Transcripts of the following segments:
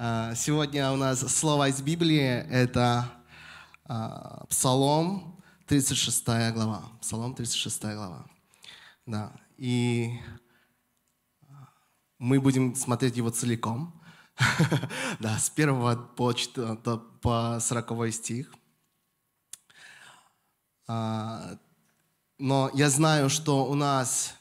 А, сегодня у нас слово из Библии — это а, Псалом, 36 глава. Псалом, 36 глава. Да. И а, мы будем смотреть его целиком. да, с 1 по, 4, 40 стих. Но я знаю, что у нас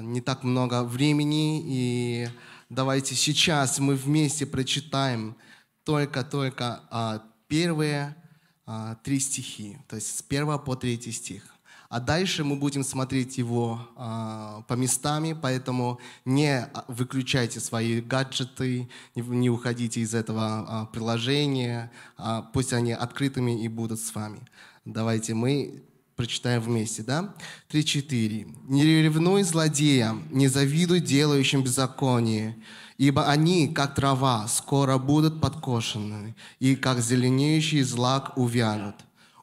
не так много времени, и Давайте сейчас мы вместе прочитаем только-только а, первые а, три стихи, то есть с первого по третий стих. А дальше мы будем смотреть его а, по местами, поэтому не а, выключайте свои гаджеты, не, не уходите из этого а, приложения, а, пусть они открытыми и будут с вами. Давайте мы прочитаем вместе, да? 3-4. «Не ревнуй злодеям, не завидуй делающим беззаконие, ибо они, как трава, скоро будут подкошены, и как зеленеющий злак увянут.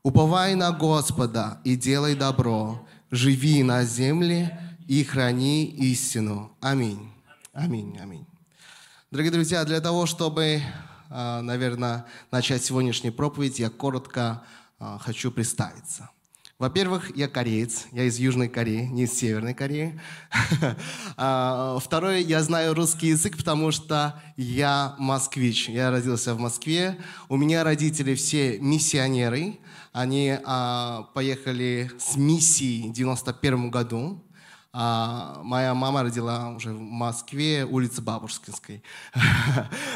Уповай на Господа и делай добро, живи на земле и храни истину». Аминь. Аминь, аминь. Дорогие друзья, для того, чтобы, а, наверное, начать сегодняшнюю проповедь, я коротко а, хочу представиться. Во-первых, я кореец, я из Южной Кореи, не из Северной Кореи. А, второе, я знаю русский язык, потому что я москвич, я родился в Москве. У меня родители все миссионеры, они а, поехали с миссией в 91 году а моя мама родила уже в Москве, улица Бабушкинской.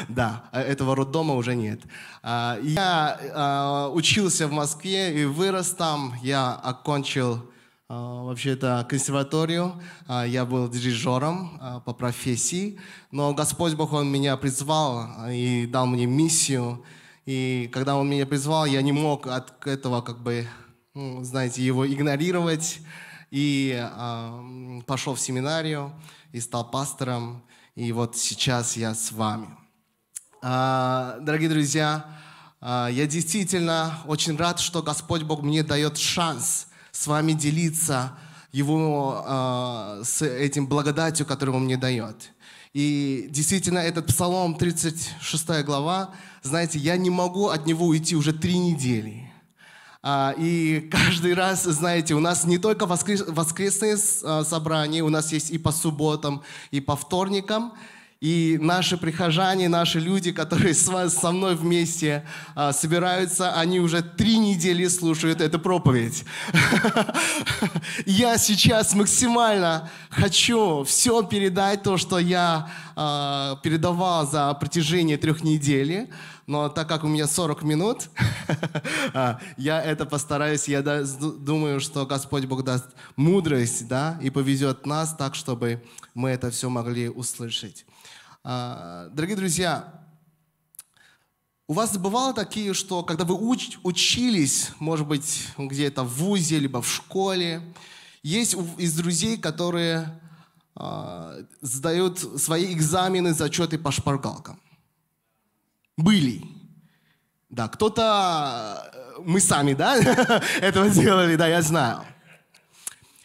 Да, э, этого роддома уже нет. А, я а, учился в Москве и вырос там. Я окончил а, вообще-то консерваторию. Я был дирижером по профессии. Но Господь Бог, Он меня призвал и дал мне миссию. И когда Он меня призвал, я не мог от этого, как бы, ну, знаете, его игнорировать и э, пошел в семинарию, и стал пастором, и вот сейчас я с вами. Э, дорогие друзья, э, я действительно очень рад, что Господь Бог мне дает шанс с вами делиться его, э, с этим благодатью, которую Он мне дает. И действительно, этот Псалом 36 глава, знаете, я не могу от него уйти уже три недели. А, и каждый раз, знаете, у нас не только воскрес, воскресные а, собрания, у нас есть и по субботам, и по вторникам. И наши прихожане, наши люди, которые с вас, со мной вместе а, собираются, они уже три недели слушают эту проповедь. Я сейчас максимально хочу все передать, то, что я а, передавал за протяжение трех недель но так как у меня 40 минут, а, я это постараюсь, я думаю, что Господь Бог даст мудрость, да, и повезет нас так, чтобы мы это все могли услышать. А, дорогие друзья, у вас бывало такие, что когда вы уч учились, может быть, где-то в ВУЗе, либо в школе, есть из друзей, которые э, сдают свои экзамены, зачеты по шпаргалкам были. Да, кто-то, э, мы сами, да, этого делали, да, я знаю.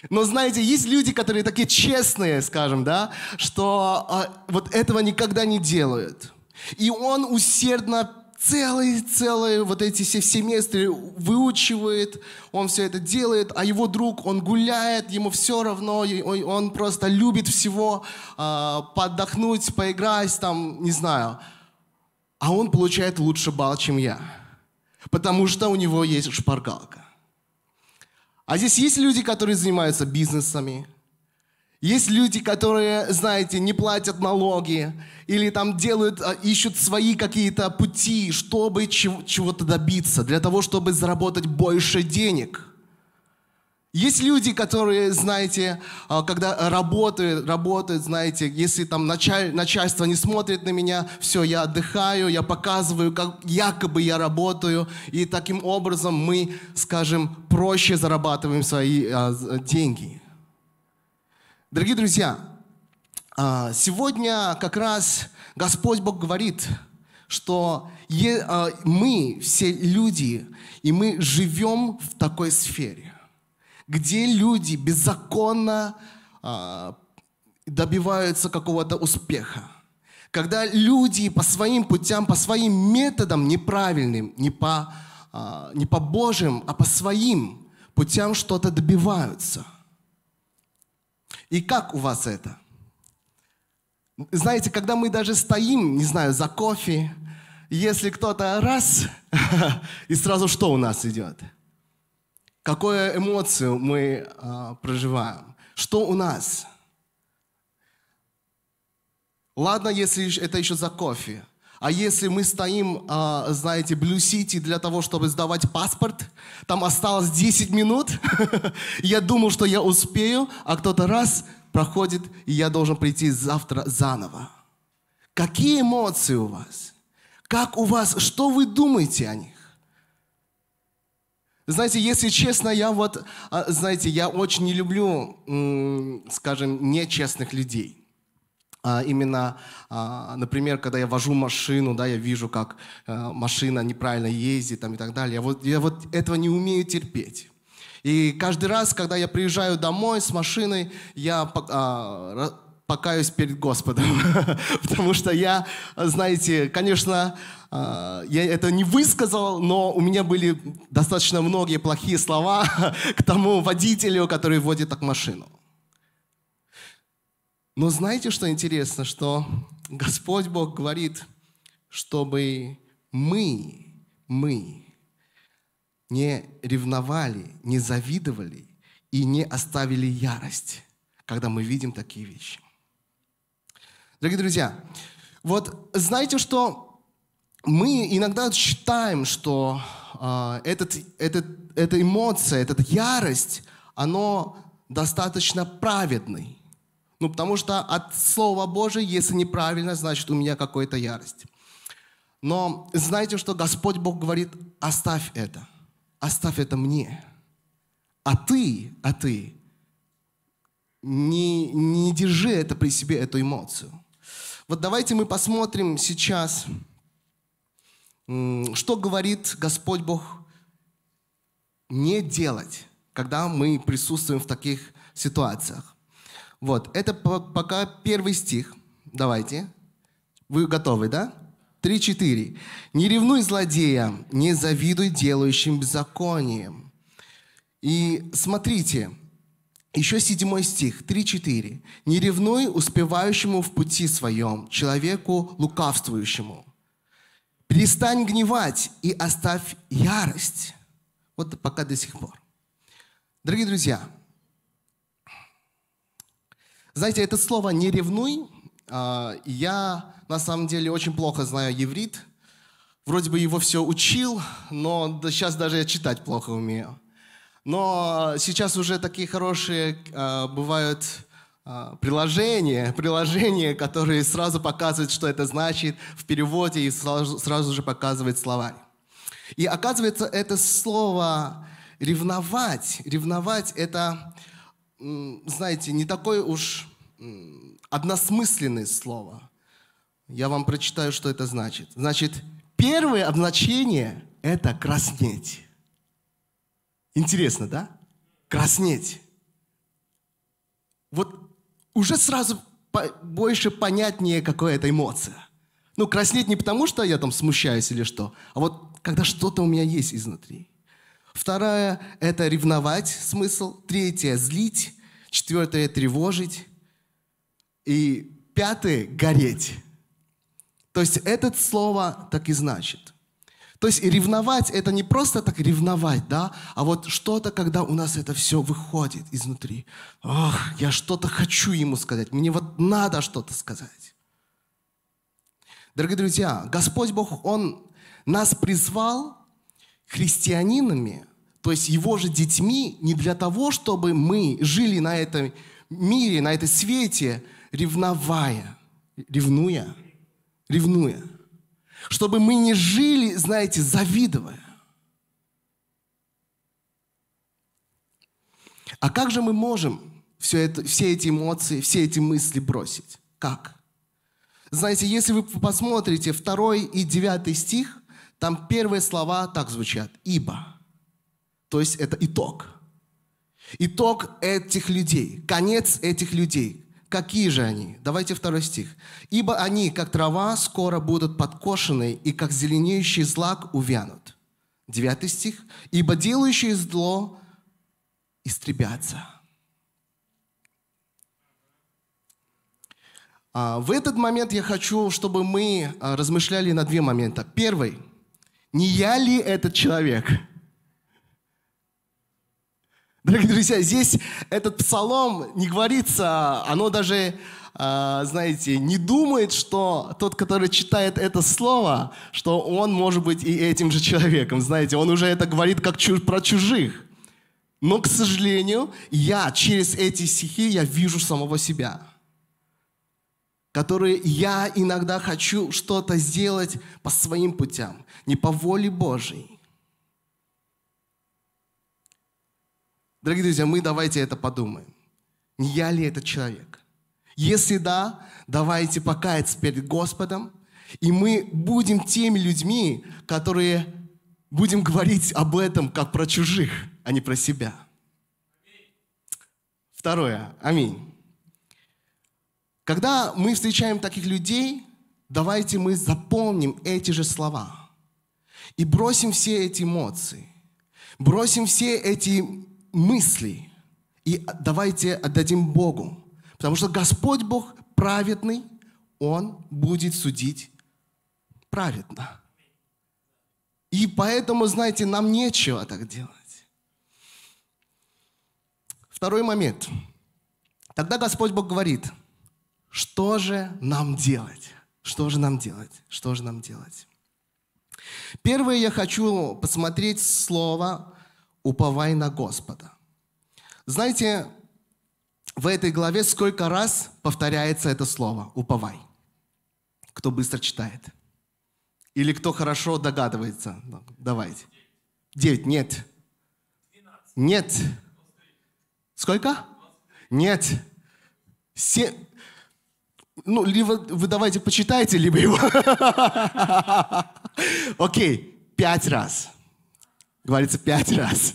Но знаете, есть люди, которые такие честные, скажем, да, что а, вот этого никогда не делают. И он усердно целые-целые вот эти все семестры выучивает, он все это делает, а его друг, он гуляет, ему все равно, он просто любит всего, а, э, подохнуть, поиграть, там, не знаю, а он получает лучше балл, чем я, потому что у него есть шпаргалка. А здесь есть люди, которые занимаются бизнесами, есть люди, которые, знаете, не платят налоги или там делают, а, ищут свои какие-то пути, чтобы чего-то добиться, для того, чтобы заработать больше денег – есть люди, которые, знаете, а, когда работают, работают, знаете, если там началь, начальство не смотрит на меня, все, я отдыхаю, я показываю, как якобы я работаю, и таким образом мы, скажем, проще зарабатываем свои а, деньги. Дорогие друзья, а, сегодня как раз Господь Бог говорит, что а, мы все люди, и мы живем в такой сфере где люди беззаконно а, добиваются какого-то успеха. Когда люди по своим путям, по своим методам неправильным, не по, а, не по Божьим, а по своим путям что-то добиваются. И как у вас это? Знаете, когда мы даже стоим, не знаю, за кофе, если кто-то раз, и сразу что у нас идет – какую эмоцию мы а, проживаем, что у нас. Ладно, если это еще за кофе. А если мы стоим, а, знаете, блюсите для того, чтобы сдавать паспорт, там осталось 10 минут, я думал, что я успею, а кто-то раз проходит, и я должен прийти завтра заново. Какие эмоции у вас? Как у вас, что вы думаете о них? Знаете, если честно, я вот, а, знаете, я очень не люблю, скажем, нечестных людей. А именно, а, например, когда я вожу машину, да, я вижу, как э, машина неправильно ездит там, и так далее. Я вот, я вот этого не умею терпеть. И каждый раз, когда я приезжаю домой с машиной, я а, покаюсь перед Господом. Потому что я, знаете, конечно, а, я это не высказал, но у меня были достаточно многие плохие слова к тому водителю, который водит так машину. Но знаете, что интересно, что Господь Бог говорит, чтобы мы, мы не ревновали, не завидовали и не оставили ярость, когда мы видим такие вещи. Дорогие друзья, вот знаете, что мы иногда считаем, что э, этот, этот, эта эмоция, эта ярость, она достаточно праведной. Ну, потому что от Слова Божия, если неправильно, значит, у меня какая-то ярость. Но знаете, что Господь Бог говорит, оставь это, оставь это мне. А ты, а ты, не, не держи это при себе, эту эмоцию. Вот давайте мы посмотрим сейчас что говорит Господь Бог не делать, когда мы присутствуем в таких ситуациях? Вот, это пока первый стих. Давайте. Вы готовы, да? Три-четыре. «Не ревнуй злодеям, не завидуй делающим беззаконием». И смотрите, еще седьмой стих, 3-4. «Не ревнуй успевающему в пути своем, человеку лукавствующему». Перестань гневать и оставь ярость. Вот пока до сих пор. Дорогие друзья, знаете, это слово «не ревнуй», а, я на самом деле очень плохо знаю еврит. Вроде бы его все учил, но сейчас даже я читать плохо умею. Но сейчас уже такие хорошие а, бывают а, приложение приложение, которое сразу показывает, что это значит в переводе и сразу, сразу же показывает словарь. И оказывается, это слово ревновать, ревновать это, знаете, не такое уж односмысленное слово. Я вам прочитаю, что это значит. Значит, первое обозначение – это краснеть. Интересно, да? Краснеть. Вот уже сразу по больше понятнее какая-то эмоция. Ну, краснеть не потому, что я там смущаюсь или что, а вот когда что-то у меня есть изнутри. Второе – это ревновать смысл. Третье – злить. Четвертое – тревожить. И пятое – гореть. То есть это слово так и значит – то есть ревновать это не просто так ревновать, да, а вот что-то, когда у нас это все выходит изнутри. Ох, я что-то хочу ему сказать, мне вот надо что-то сказать. Дорогие друзья, Господь Бог, Он нас призвал христианинами, то есть Его же детьми, не для того, чтобы мы жили на этом мире, на этой свете, ревновая, ревнуя, ревнуя. Чтобы мы не жили, знаете, завидовая. А как же мы можем все, это, все эти эмоции, все эти мысли бросить? Как? Знаете, если вы посмотрите 2 и 9 стих, там первые слова так звучат. «Ибо». То есть это итог. Итог этих людей, конец этих людей, Какие же они? Давайте второй стих. «Ибо они, как трава, скоро будут подкошены, и как зеленеющий злак увянут». Девятый стих. «Ибо делающие зло истребятся». А, в этот момент я хочу, чтобы мы а, размышляли на две момента. Первый. Не я ли этот человек? Дорогие друзья, здесь этот псалом не говорится, оно даже, а, знаете, не думает, что тот, который читает это слово, что он может быть и этим же человеком. Знаете, он уже это говорит как про чужих. Но, к сожалению, я через эти стихи я вижу самого себя, который я иногда хочу что-то сделать по своим путям, не по воле Божьей. Дорогие друзья, мы давайте это подумаем. Не я ли этот человек? Если да, давайте покаяться перед Господом, и мы будем теми людьми, которые будем говорить об этом как про чужих, а не про себя. Второе. Аминь. Когда мы встречаем таких людей, давайте мы запомним эти же слова и бросим все эти эмоции, бросим все эти мысли и давайте отдадим Богу. Потому что Господь Бог праведный, Он будет судить праведно. И поэтому, знаете, нам нечего так делать. Второй момент. Тогда Господь Бог говорит, что же нам делать? Что же нам делать? Что же нам делать? Первое я хочу посмотреть слово уповай на Господа. Знаете, в этой главе сколько раз повторяется это слово «уповай». Кто быстро читает? Или кто хорошо догадывается? Ну, давайте. Девять. Нет. Нет. Сколько? Нет. Семь. Ну, либо вы давайте почитайте, либо его. Окей, пять раз говорится пять раз.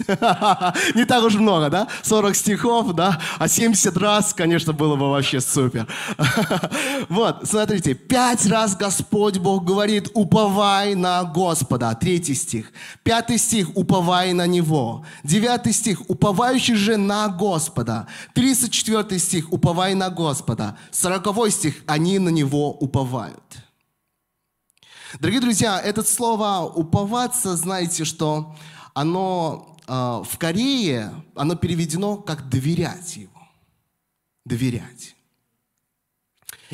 Не так уж много, да? 40 стихов, да? А 70 раз, конечно, было бы вообще супер. Вот, смотрите, пять раз Господь Бог говорит, уповай на Господа. Третий стих. Пятый стих, уповай на Него. Девятый стих, уповающий же на Господа. четвертый стих, уповай на Господа. Сороковой стих, они на Него уповают. Дорогие друзья, это слово «уповаться», знаете, что оно э, в Корее, оно переведено как «доверять его». Доверять.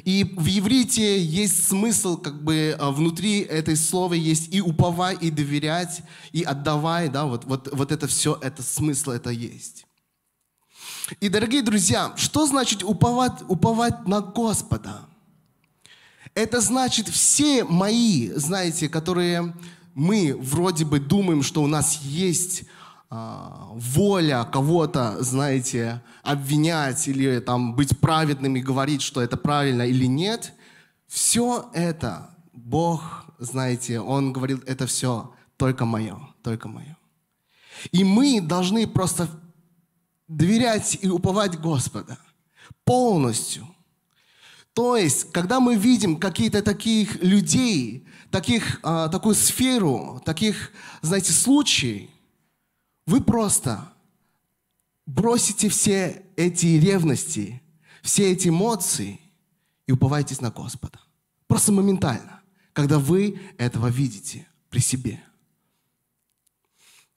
И в иврите есть смысл, как бы а, внутри этой слова есть и уповай, и доверять, и отдавай, да, вот, вот, вот это все, это смысл, это есть. И, дорогие друзья, что значит уповать, уповать на Господа? Это значит все мои, знаете, которые мы вроде бы думаем, что у нас есть а, воля кого-то, знаете, обвинять или там быть праведным и говорить, что это правильно или нет, все это Бог, знаете, Он говорил, это все только мое, только мое. И мы должны просто доверять и уповать Господа полностью. То есть, когда мы видим какие-то таких людей, таких, а, такую сферу, таких, знаете, случаев, вы просто бросите все эти ревности, все эти эмоции и уповайтесь на Господа. Просто моментально, когда вы этого видите при себе.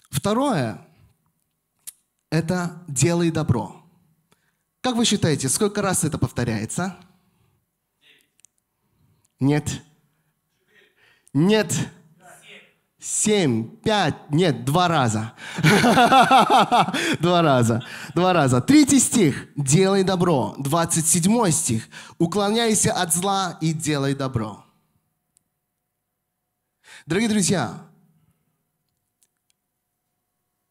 Второе – это делай добро. Как вы считаете, сколько раз это повторяется? Нет. Нет. Семь, пять, нет, два раза. два раза, два раза. Третий стих. Делай добро. Двадцать седьмой стих. Уклоняйся от зла и делай добро. Дорогие друзья,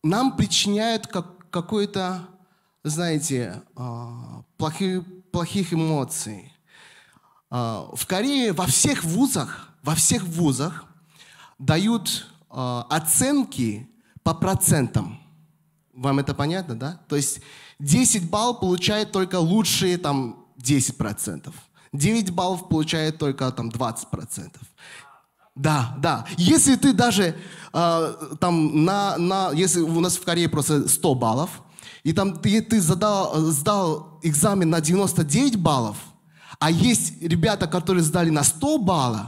нам причиняют как, какое-то, знаете, а, плохих, плохих эмоций. А, в Корее во всех вузах – во всех вузах дают э, оценки по процентам. Вам это понятно, да? То есть 10 баллов получает только лучшие там 10%. процентов 9 баллов получает только там 20%. процентов Да, да. Если ты даже э, там на, на... Если у нас в Корее просто 100 баллов, и там ты, ты задал, сдал экзамен на 99 баллов, а есть ребята, которые сдали на 100 баллов,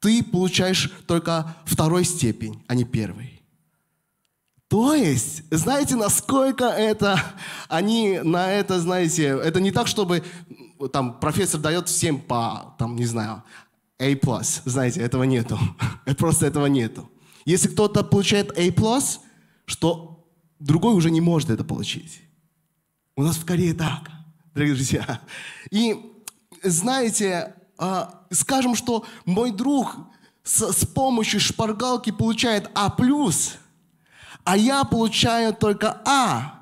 ты получаешь только второй степень, а не первый. То есть, знаете, насколько это, они на это, знаете, это не так, чтобы там профессор дает всем по, там, не знаю, A+, знаете, этого нету. Просто этого нету. Если кто-то получает A+, что другой уже не может это получить. У нас в Корее так, дорогие друзья. И знаете, а, скажем, что мой друг с, с помощью шпаргалки получает А+, плюс, а я получаю только А.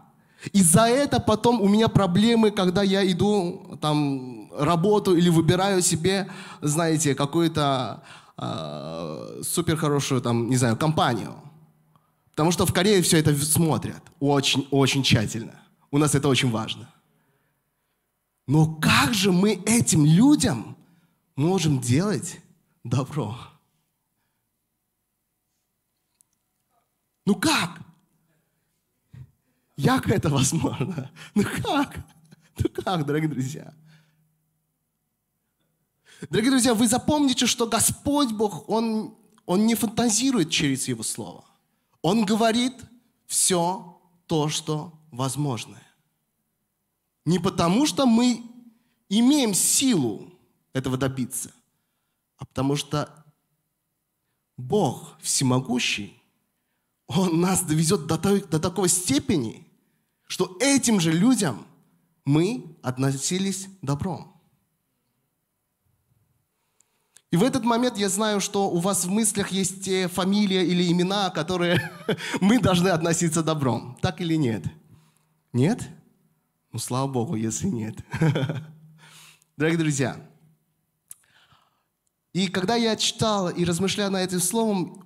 И за это потом у меня проблемы, когда я иду там работу или выбираю себе, знаете, какую-то э, а, супер хорошую там, не знаю, компанию. Потому что в Корее все это смотрят очень-очень тщательно. У нас это очень важно. Но как же мы этим людям – можем делать добро. Ну как? Как это возможно? Ну как? Ну как, дорогие друзья? Дорогие друзья, вы запомните, что Господь Бог, Он, Он не фантазирует через Его Слово. Он говорит все то, что возможно. Не потому, что мы имеем силу, этого добиться? А потому что Бог всемогущий, Он нас довезет до, той, до такой степени, что этим же людям мы относились добром. И в этот момент я знаю, что у вас в мыслях есть те фамилии или имена, которые мы должны относиться добром. Так или нет? Нет? Ну, слава Богу, если нет. Дорогие друзья, и когда я читал и размышлял над этим словом,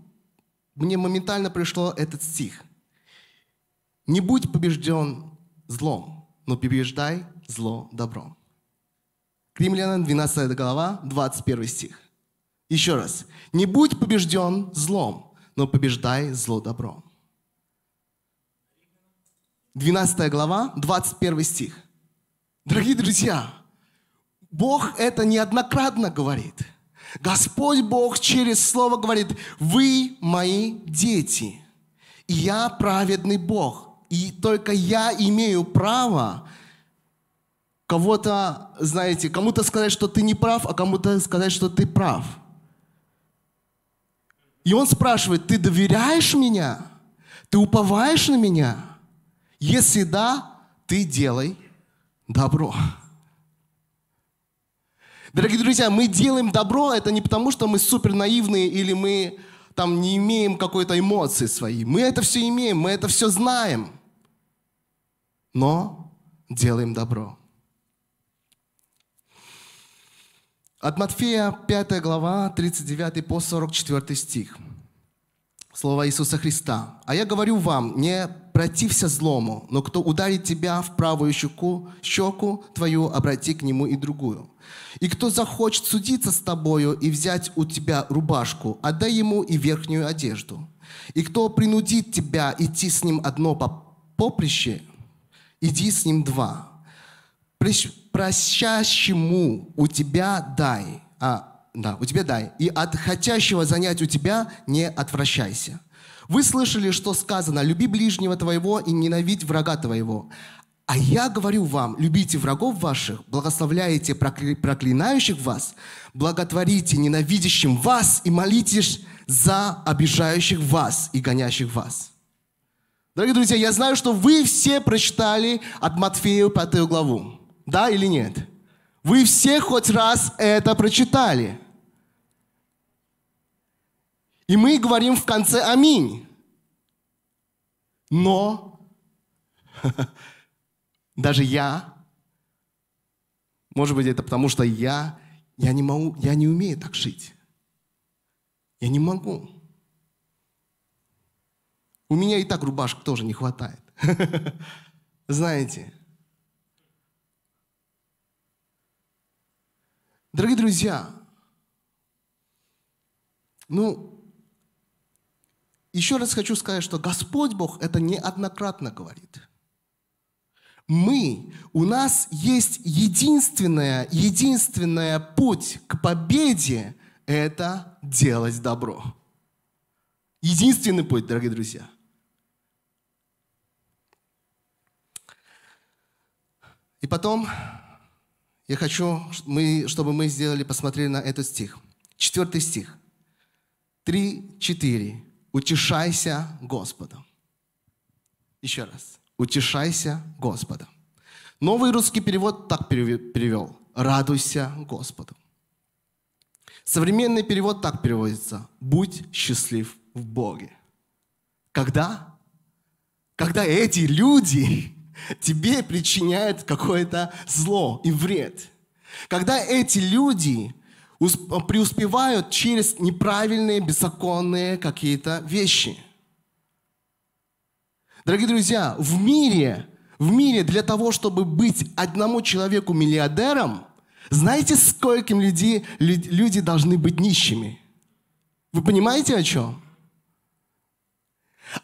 мне моментально пришло этот стих. «Не будь побежден злом, но побеждай зло добром». К римлянам 12 глава, 21 стих. Еще раз. «Не будь побежден злом, но побеждай зло добром». 12 глава, 21 стих. Дорогие друзья, Бог это неоднократно говорит – Господь Бог через Слово говорит, вы мои дети, и я праведный Бог, и только я имею право кого-то, знаете, кому-то сказать, что ты не прав, а кому-то сказать, что ты прав. И он спрашивает, ты доверяешь меня? Ты уповаешь на меня? Если да, ты делай добро. Дорогие друзья, мы делаем добро, а это не потому, что мы супер наивные или мы там не имеем какой-то эмоции своей. Мы это все имеем, мы это все знаем. Но делаем добро. От Матфея 5 глава 39 по 44 стих. Слово Иисуса Христа. «А я говорю вам, не протився злому, но кто ударит тебя в правую щеку, щеку твою, обрати к нему и другую. И кто захочет судиться с тобою и взять у тебя рубашку, отдай ему и верхнюю одежду. И кто принудит тебя идти с ним одно по поприще, иди с ним два. Прощащему у тебя дай, а, да, у тебя дай, и от хотящего занять у тебя не отвращайся. Вы слышали, что сказано, люби ближнего твоего и ненавидь врага твоего. А я говорю вам, любите врагов ваших, благословляйте проклинающих вас, благотворите ненавидящим вас и молитесь за обижающих вас и гонящих вас. Дорогие друзья, я знаю, что вы все прочитали от Матфея 5 главу. Да или нет? Вы все хоть раз это прочитали. И мы говорим в конце «Аминь». Но даже я, может быть, это потому что я, я не могу, я не умею так жить. Я не могу. У меня и так рубашек тоже не хватает. Знаете. Дорогие друзья, ну, еще раз хочу сказать, что Господь Бог это неоднократно говорит. Мы, у нас есть единственное, единственное путь к победе – это делать добро. Единственный путь, дорогие друзья – И потом я хочу, чтобы мы сделали, посмотрели на этот стих. Четвертый стих. Три, четыре утешайся Господом. Еще раз. Утешайся Господом. Новый русский перевод так перевел. Радуйся Господу. Современный перевод так переводится. Будь счастлив в Боге. Когда? Когда эти люди тебе причиняют какое-то зло и вред. Когда эти люди преуспевают через неправильные, беззаконные какие-то вещи. Дорогие друзья, в мире, в мире для того, чтобы быть одному человеку миллиардером, знаете, скольким людей люди должны быть нищими? Вы понимаете, о чем?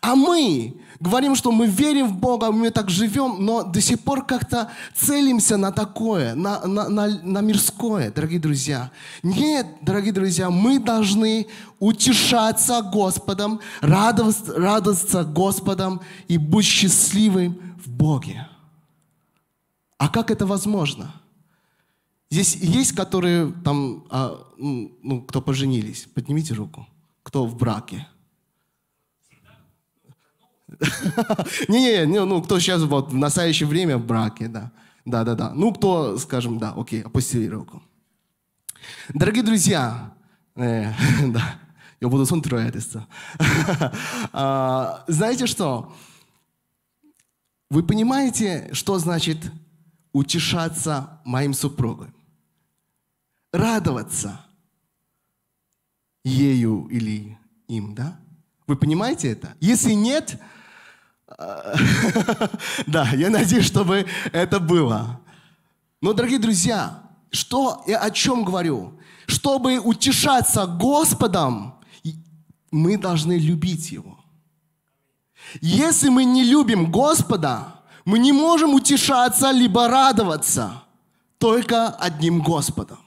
А мы говорим, что мы верим в Бога, мы так живем, но до сих пор как-то целимся на такое, на, на, на, на мирское, дорогие друзья. Нет, дорогие друзья, мы должны утешаться Господом, радоваться, радоваться Господом и быть счастливым в Боге. А как это возможно? Здесь есть, которые там, а, ну, ну кто поженились, поднимите руку, кто в браке – Не-не, ну, ну, кто сейчас вот в настоящее время в браке, да. Да-да-да. Ну, кто, скажем, да, окей, опустили руку. Дорогие друзья, э, да, я буду смотреться. А, знаете что? Вы понимаете, что значит утешаться моим супругом? Радоваться ею или им, да? Вы понимаете это? Если нет, Да, я надеюсь, чтобы это было. Но, дорогие друзья, что я о чем говорю? Чтобы утешаться Господом, мы должны любить Его. Если мы не любим Господа, мы не можем утешаться либо радоваться только одним Господом.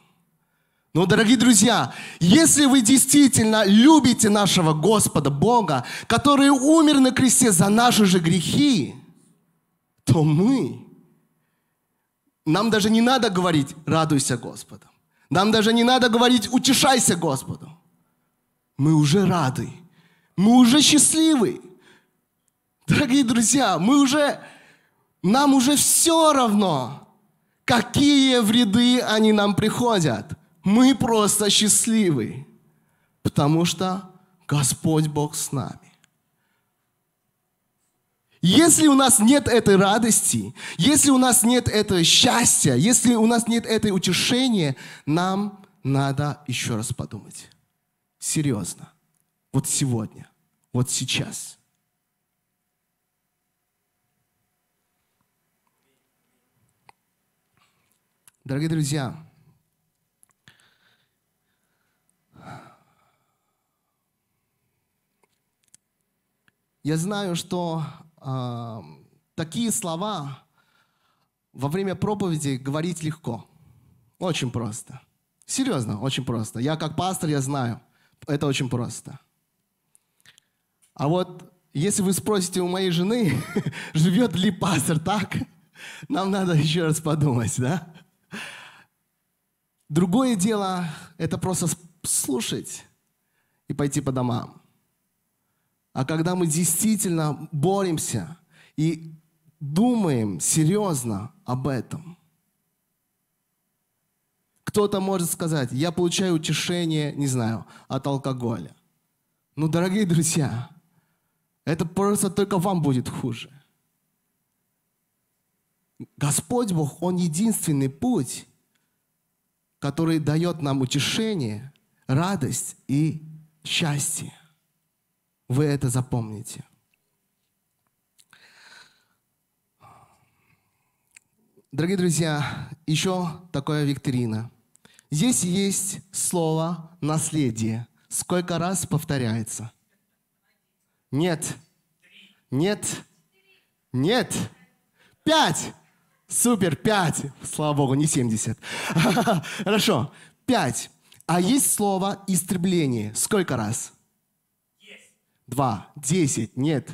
Но, дорогие друзья, если вы действительно любите нашего Господа Бога, который умер на кресте за наши же грехи, то мы, нам даже не надо говорить «радуйся Господу». Нам даже не надо говорить «утешайся Господу». Мы уже рады, мы уже счастливы. Дорогие друзья, мы уже, нам уже все равно, какие вреды они нам приходят – мы просто счастливы, потому что Господь Бог с нами. Если у нас нет этой радости, если у нас нет этого счастья, если у нас нет этой утешения, нам надо еще раз подумать. Серьезно. Вот сегодня, вот сейчас. Дорогие друзья, Я знаю, что э, такие слова во время проповеди говорить легко. Очень просто. Серьезно, очень просто. Я как пастор, я знаю, это очень просто. А вот если вы спросите у моей жены, живет ли пастор так, нам надо еще раз подумать, да? Другое дело – это просто слушать и пойти по домам а когда мы действительно боремся и думаем серьезно об этом. Кто-то может сказать, я получаю утешение, не знаю, от алкоголя. Ну, дорогие друзья, это просто только вам будет хуже. Господь Бог, Он единственный путь, который дает нам утешение, радость и счастье. Вы это запомните. Дорогие друзья, еще такое викторина. Здесь есть слово «наследие». Сколько раз повторяется? Нет. Нет. Нет. Пять. Супер, пять. Слава богу, не 70. Хорошо, пять. А есть слово «истребление». Сколько раз? два, десять, нет.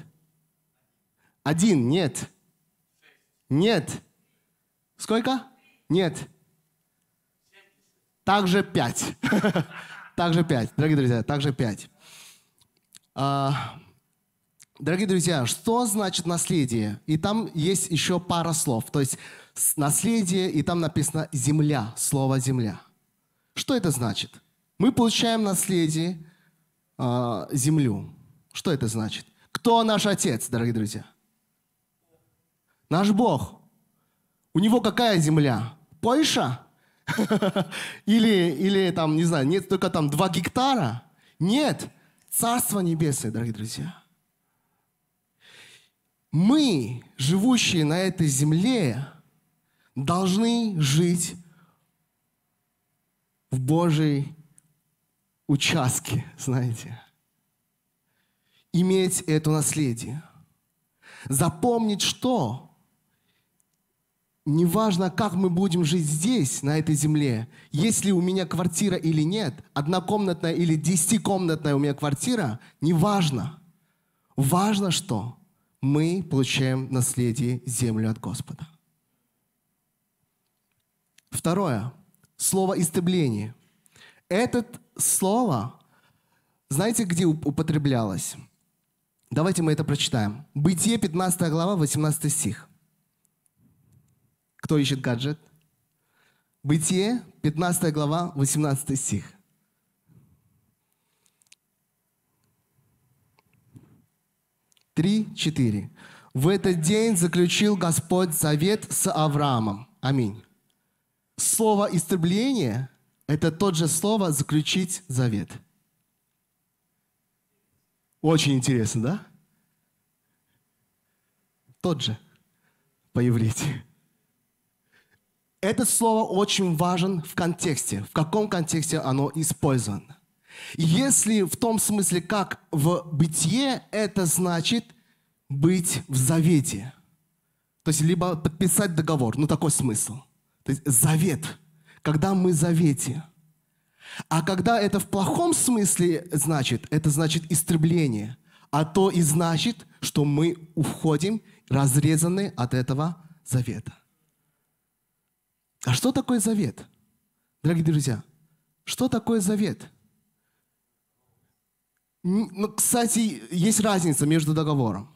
Один, нет. Нет. Сколько? Нет. Также пять. Также пять, дорогие друзья, также пять. А, дорогие друзья, что значит наследие? И там есть еще пара слов. То есть наследие, и там написано земля, слово земля. Что это значит? Мы получаем наследие, а, землю. Что это значит? Кто наш Отец, дорогие друзья? Наш Бог. У него какая земля? Польша? Или, или там, не знаю, нет только там два гектара? Нет, Царство Небесное, дорогие друзья. Мы, живущие на этой земле, должны жить в Божьей участке, знаете – иметь это наследие. Запомнить, что неважно, как мы будем жить здесь, на этой земле, если у меня квартира или нет, однокомнатная или десятикомнатная у меня квартира, неважно. Важно, что мы получаем наследие землю от Господа. Второе. Слово «истребление». Это слово, знаете, где употреблялось? Давайте мы это прочитаем. Бытие, 15 глава, 18 стих. Кто ищет гаджет? Бытие, 15 глава, 18 стих. Три, четыре. В этот день заключил Господь завет с Авраамом. Аминь. Слово «истребление» – это тот же слово «заключить завет». Очень интересно, да? Тот же по-еврейски. Это слово очень важен в контексте, в каком контексте оно использовано. Если в том смысле, как в бытие, это значит быть в завете. То есть либо подписать договор, ну такой смысл. То есть завет, когда мы в завете – а когда это в плохом смысле значит, это значит истребление. А то и значит, что мы уходим разрезаны от этого завета. А что такое завет? Дорогие друзья, что такое завет? Ну, кстати, есть разница между договором.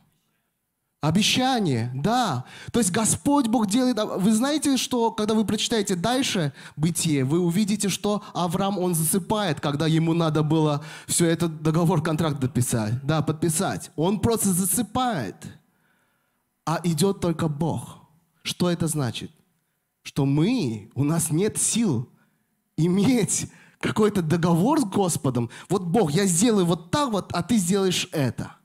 Обещание, да. То есть Господь Бог делает... А, вы знаете, что когда вы прочитаете дальше бытие, вы увидите, что Авраам, он засыпает, когда ему надо было все этот договор, контракт дописать, Да, подписать. Он просто засыпает. А идет только Бог. Что это значит? Что мы, у нас нет сил иметь какой-то договор с Господом. Вот Бог, я сделаю вот так вот, а ты сделаешь это.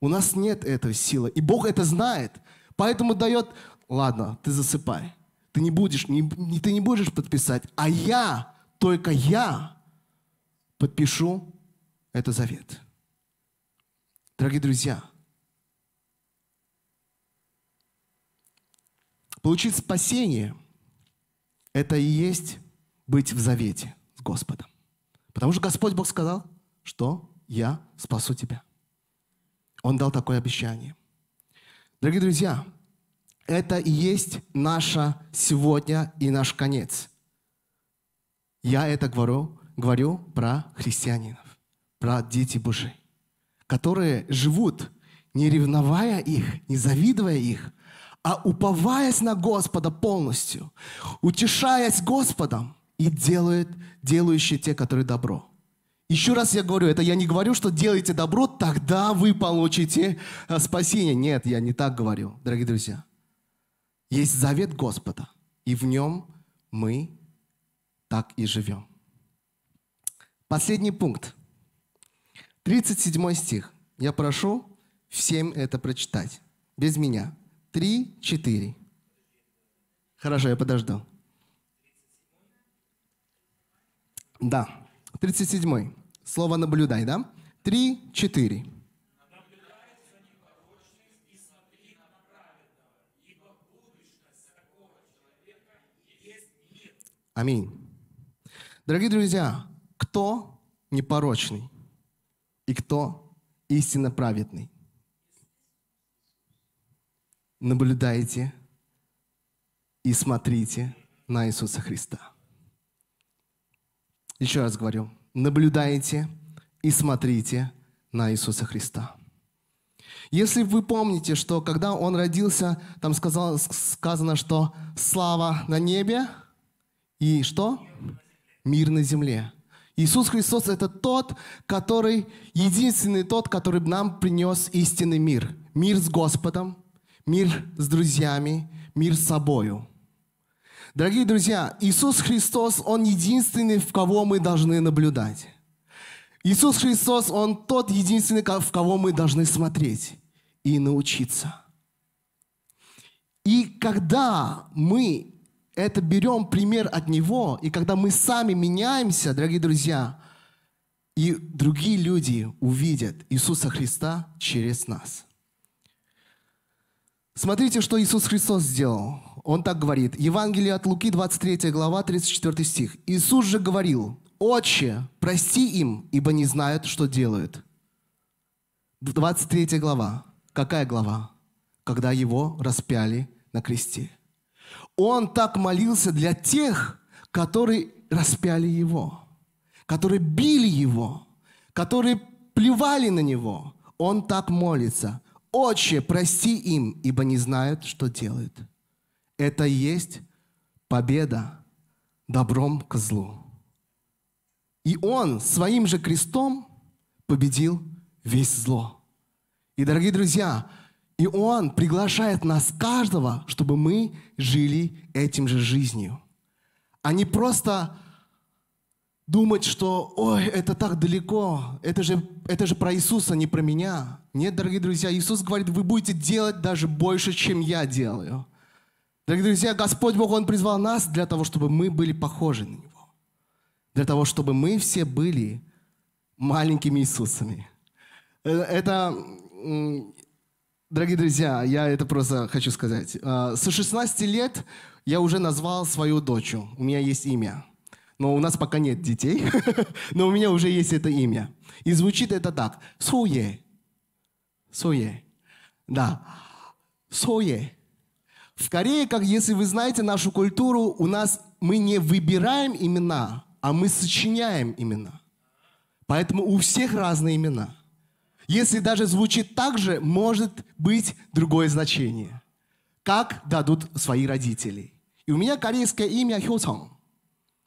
У нас нет этой силы. И Бог это знает. Поэтому дает, ладно, ты засыпай. Ты не будешь, не, не, ты не будешь подписать, а я, только я подпишу этот завет. Дорогие друзья, получить спасение – это и есть быть в завете с Господом. Потому что Господь Бог сказал, что я спасу тебя. Он дал такое обещание. Дорогие друзья, это и есть наша сегодня и наш конец. Я это говорю, говорю про христианинов, про дети Божьи, которые живут, не ревновая их, не завидуя их, а уповаясь на Господа полностью, утешаясь Господом и делают, делающие те, которые добро. Еще раз я говорю, это я не говорю, что делайте добро, тогда вы получите э, спасение. Нет, я не так говорю, дорогие друзья. Есть завет Господа, и в нем мы так и живем. Последний пункт. 37 стих. Я прошу всем это прочитать. Без меня. Три, четыре. Хорошо, я подожду. Да, 37. Слово «наблюдай», да? Три, четыре. Аминь. Дорогие друзья, кто непорочный и кто истинно праведный? Наблюдайте и смотрите на Иисуса Христа. Еще раз говорю, наблюдайте и смотрите на Иисуса Христа. Если вы помните, что когда он родился, там сказал, сказано, что слава на небе и что? Мир на земле. Иисус Христос – это тот, который, единственный тот, который нам принес истинный мир. Мир с Господом, мир с друзьями, мир с собою – Дорогие друзья, Иисус Христос, Он единственный, в кого мы должны наблюдать. Иисус Христос, Он тот единственный, в кого мы должны смотреть и научиться. И когда мы это берем пример от Него, и когда мы сами меняемся, дорогие друзья, и другие люди увидят Иисуса Христа через нас – Смотрите, что Иисус Христос сделал. Он так говорит. Евангелие от Луки, 23 глава, 34 стих. Иисус же говорил, «Отче, прости им, ибо не знают, что делают». 23 глава. Какая глава? Когда его распяли на кресте. Он так молился для тех, которые распяли его, которые били его, которые плевали на него. Он так молится – «Отче, прости им, ибо не знают, что делают». Это и есть победа добром к злу. И он своим же крестом победил весь зло. И, дорогие друзья, и он приглашает нас каждого, чтобы мы жили этим же жизнью. А не просто думать, что «Ой, это так далеко, это же, это же про Иисуса, а не про меня». Нет, дорогие друзья, Иисус говорит, вы будете делать даже больше, чем я делаю. Дорогие друзья, Господь Бог, Он призвал нас для того, чтобы мы были похожи на Него. Для того, чтобы мы все были маленькими Иисусами. Э, это, дорогие друзья, я это просто хочу сказать. А, С 16 лет я уже назвал свою дочь. У меня есть имя. Но у нас пока нет детей, но у меня уже есть это имя. И звучит это так. Суе. Сое. Да. Сое. В Корее, как если вы знаете нашу культуру, у нас мы не выбираем имена, а мы сочиняем имена. Поэтому у всех разные имена. Если даже звучит так же, может быть другое значение. Как дадут свои родители. И у меня корейское имя Хёсон.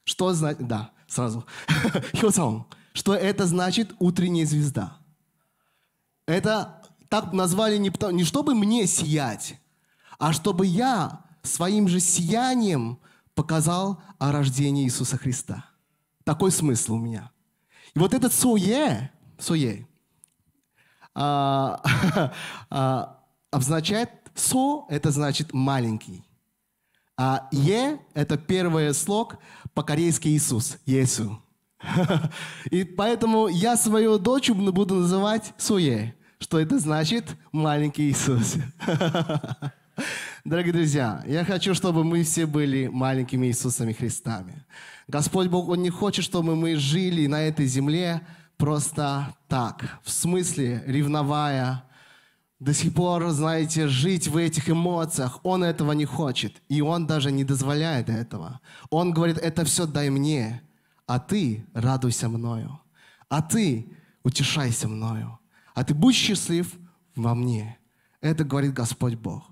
Что значит... Да, сразу. Хёсон. Что это значит утренняя звезда. Это так назвали не, потому, не чтобы мне сиять, а чтобы я своим же сиянием показал о рождении Иисуса Христа. Такой смысл у меня. И вот этот суе, суе а, а, обозначает со – это значит маленький. А е – это первый слог по-корейски Иисус, Иесу. И поэтому я свою дочь буду называть суе. Что это значит? Маленький Иисус. Дорогие друзья, я хочу, чтобы мы все были маленькими Иисусами Христами. Господь Бог, Он не хочет, чтобы мы жили на этой земле просто так, в смысле ревновая, до сих пор, знаете, жить в этих эмоциях. Он этого не хочет, и он даже не дозволяет этого. Он говорит, это все дай мне, а ты радуйся мною, а ты утешайся мною, а ты будь счастлив во мне. Это говорит Господь Бог.